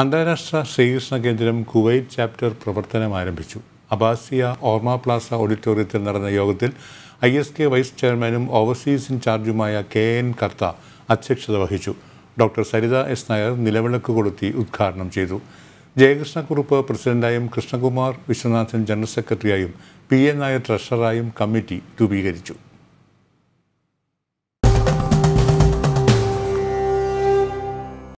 അന്താരാഷ്ട്ര ശ്രീകൃഷ്ണ കേന്ദ്രം Kuwait chapter പ്രവർത്തനം ആരംഭിച്ചു അബാസിയ ഓർമ പ്ലാസ ഓഡിറ്റോറിയത്തിൽ നടന്ന യോഗത്തിൽ ഐ എസ് കെ വൈസ് ചെയർമാനും ഓവർസീസ് ഇൻചാർജുമായ കെ എൻ കർത്ത അധ്യക്ഷത വഹിച്ചു ഡോക്ടർ സരിത എസ് നായർ നിലവിളക്ക് കൊളുത്തി ഉദ്ഘാടനം ചെയ്തു ജയകൃഷ്ണക്കുറുപ്പ് പ്രസിഡന്റായും കൃഷ്ണകുമാർ വിശ്വനാഥൻ ജനറൽ സെക്രട്ടറിയായും പി എൻ നായർ ട്രഷററായും കമ്മിറ്റി രൂപീകരിച്ചു